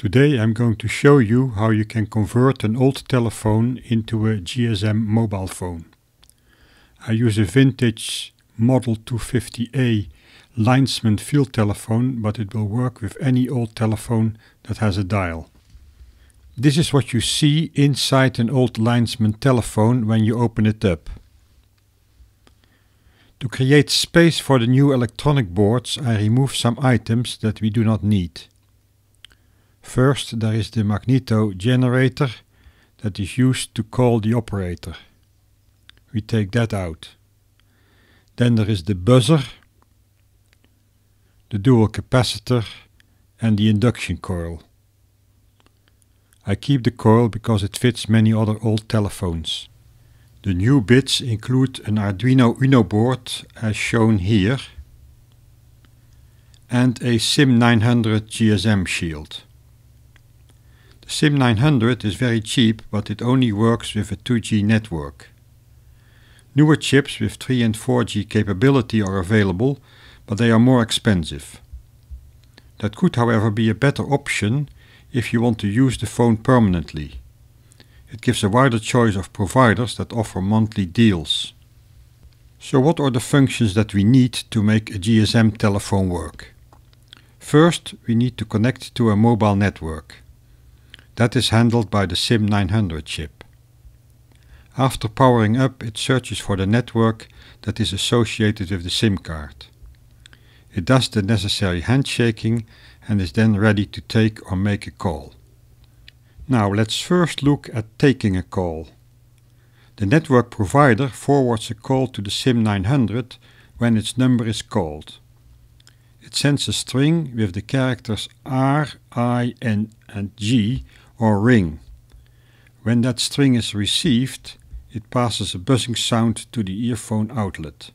Today I'm going to show you how you can convert an old telephone into a GSM mobile phone. I use a vintage Model 250A Linesman field telephone, but it will work with any old telephone that has a dial. This is what you see inside an old Linesman telephone when you open it up. To create space for the new electronic boards I remove some items that we do not need. First there is the magneto generator that is used to call the operator. We take that out. Then there is the buzzer, the dual capacitor and the induction coil. I keep the coil because it fits many other old telephones. The new bits include an Arduino Uno board as shown here and a SIM900 GSM shield. SIM900 is very cheap, but it only works with a 2G network. Newer chips with 3 and 4G capability are available, but they are more expensive. That could however be a better option if you want to use the phone permanently. It gives a wider choice of providers that offer monthly deals. So what are the functions that we need to make a GSM telephone work? First, we need to connect to a mobile network. That is handled by the SIM900 chip. After powering up, it searches for the network that is associated with the SIM card. It does the necessary handshaking and is then ready to take or make a call. Now let's first look at taking a call. The network provider forwards a call to the SIM900 when its number is called. It sends a string with the characters R I N and G or ring. When that string is received, it passes a buzzing sound to the earphone outlet.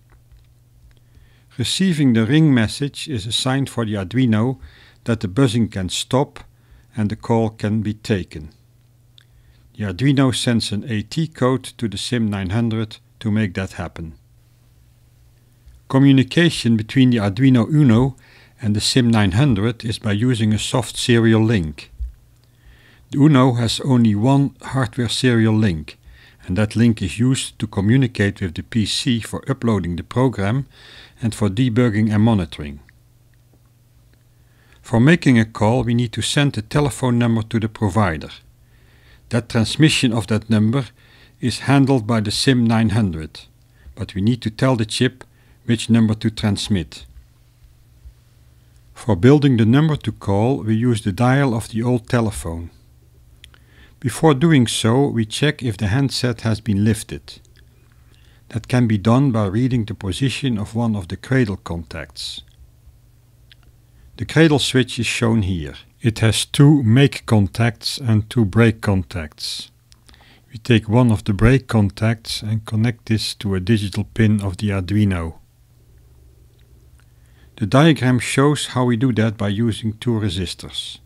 Receiving the ring message is a sign for the Arduino that the buzzing can stop and the call can be taken. The Arduino sends an AT code to the SIM900 to make that happen. Communication between the Arduino Uno and the SIM900 is by using a soft serial link. UNO has only one hardware serial link, and that link is used to communicate with the PC for uploading the program and for debugging and monitoring. For making a call we need to send the telephone number to the provider. That transmission of that number is handled by the SIM900, but we need to tell the chip which number to transmit. For building the number to call we use the dial of the old telephone. Before doing so, we check if the handset has been lifted. That can be done by reading the position of one of the cradle contacts. The cradle switch is shown here. It has two make contacts and two break contacts. We take one of the break contacts and connect this to a digital pin of the Arduino. The diagram shows how we do that by using two resistors.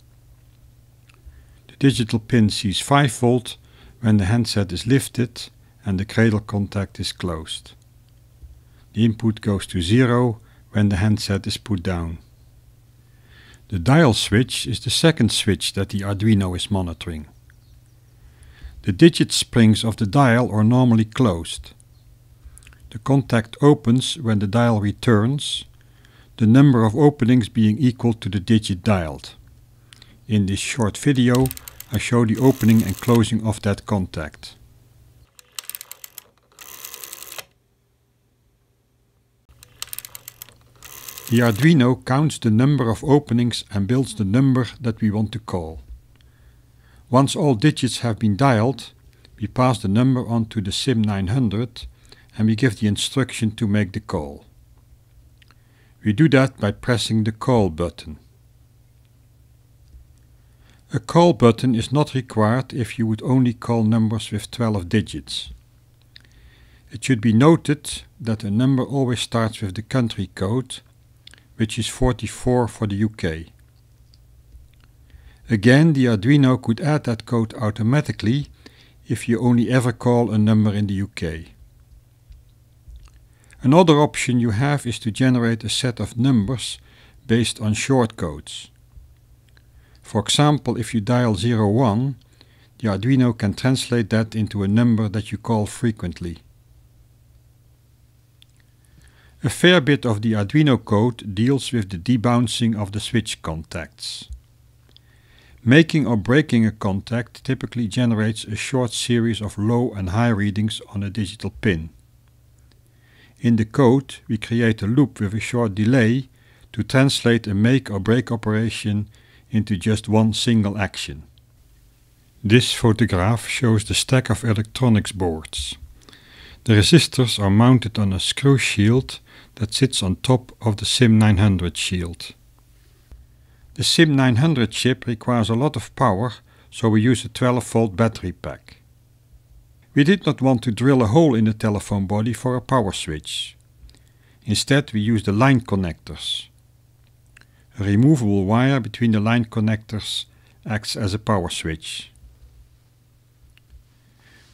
Digital pin sees 5 volt when the handset is lifted and the cradle contact is closed. The input goes to 0 when the handset is put down. The dial switch is the second switch that the Arduino is monitoring. The digit springs of the dial are normally closed. The contact opens when the dial returns, the number of openings being equal to the digit dialed. In this short video I show the opening and closing of that contact. The Arduino counts the number of openings and builds the number that we want to call. Once all digits have been dialed, we pass the number on to the SIM900 and we give the instruction to make the call. We do that by pressing the call button. A call button is not required if you would only call numbers with 12 digits. It should be noted that a number always starts with the country code, which is 44 for the UK. Again, the Arduino could add that code automatically if you only ever call a number in the UK. Another option you have is to generate a set of numbers based on shortcodes. For example, if you dial 01, the Arduino can translate that into a number that you call frequently. A fair bit of the Arduino code deals with the debouncing of the switch contacts. Making or breaking a contact typically generates a short series of low and high readings on a digital pin. In the code we create a loop with a short delay to translate a make or break operation into just one single action. This photograph shows the stack of electronics boards. The resistors are mounted on a screw shield that sits on top of the SIM900 shield. The SIM900 chip requires a lot of power, so we use a 12 volt battery pack. We did not want to drill a hole in the telephone body for a power switch. Instead we used the line connectors. A removable wire between the line connectors acts as a power switch.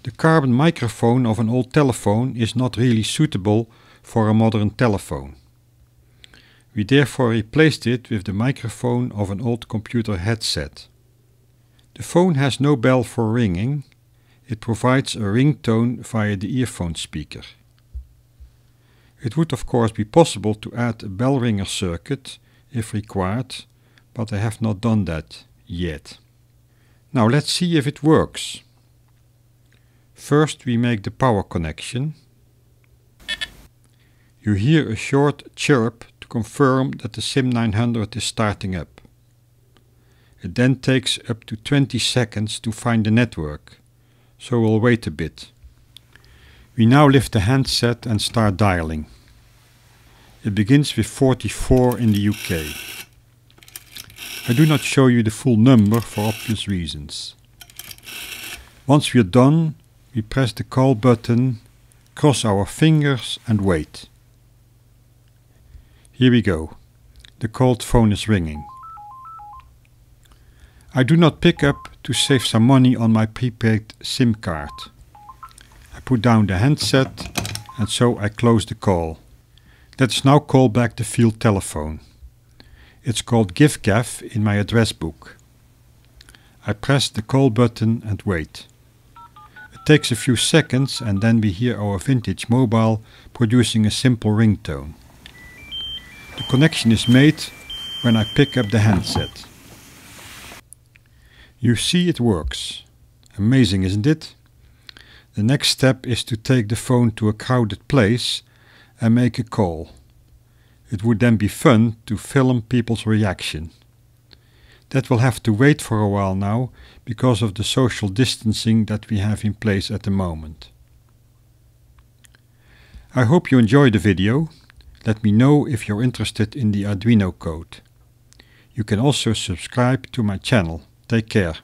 The carbon microphone of an old telephone is not really suitable for a modern telephone. We therefore replaced it with the microphone of an old computer headset. The phone has no bell for ringing. It provides a ringtone via the earphone speaker. It would of course be possible to add a bell ringer circuit if required, but I have not done that yet. Now let's see if it works. First we make the power connection. You hear a short chirp to confirm that the SIM900 is starting up. It then takes up to 20 seconds to find the network, so we'll wait a bit. We now lift the handset and start dialing. It begins with 44 in the UK. I do not show you the full number for obvious reasons. Once we are done, we press the call button, cross our fingers and wait. Here we go. The called phone is ringing. I do not pick up to save some money on my prepaid SIM card. I put down the handset and so I close the call. Let's now call back the field telephone. It's called GIFGAF in my address book. I press the call button and wait. It takes a few seconds and then we hear our vintage mobile producing a simple ringtone. The connection is made when I pick up the handset. You see it works. Amazing isn't it? The next step is to take the phone to a crowded place and make a call. It would then be fun to film people's reaction. That will have to wait for a while now because of the social distancing that we have in place at the moment. I hope you enjoyed the video. Let me know if you're interested in the Arduino code. You can also subscribe to my channel. Take care.